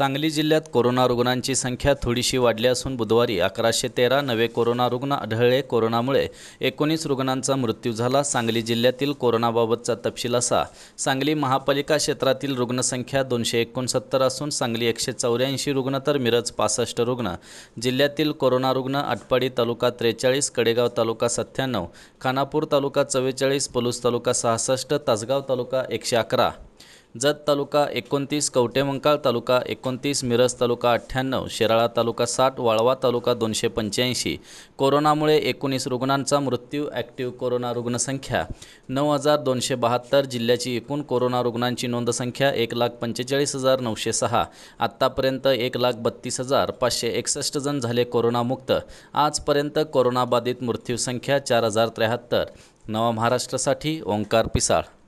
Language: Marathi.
सांगली जिल्ह्यात कोरोना रुग्णांची संख्या थोडीशी वाढली असून बुधवारी अकराशे तेरा नवे कोरोना रुग्ण आढळले कोरोनामुळे एकोणीस रुग्णांचा मृत्यू झाला सांगली जिल्ह्यातील कोरोनाबाबतचा तपशील असा सांगली महापालिका क्षेत्रातील रुग्णसंख्या दोनशे एकोणसत्तर असून सांगली एकशे चौऱ्याऐंशी रुग्ण तर मिरज पासष्ट रुग्ण जिल्ह्यातील कोरोना रुग्ण आटपाडी तालुका त्रेचाळीस कडेगाव तालुका सत्त्याण्णव खानापूर तालुका चव्वेचाळीस पलूस तालुका सहासष्ट तासगाव तालुका एकशे अकरा जत तालुका एकोणतीस कवटेमंकाळ तालुका एकोणतीस मिरज तालुका अठ्ठ्याण्णव शिराळा तालुका साठ वाळवा तालुका दोनशे पंच्याऐंशी कोरोनामुळे एकोणीस रुग्णांचा मृत्यू ॲक्टिव्ह कोरोना रुग्णसंख्या नऊ हजार दोनशे बहात्तर जिल्ह्याची एकूण कोरोना रुग्णांची नोंदसंख्या एक लाख पंचेचाळीस हजार नऊशे सहा आत्तापर्यंत एक लाख बत्तीस हजार पाचशे एकसष्ट जण झाले कोरोनामुक्त आजपर्यंत कोरोनाबाधित मृत्यूसंख्या चार हजार त्र्याहत्तर नवा महाराष्ट्रासाठी ओंकार पिसाळ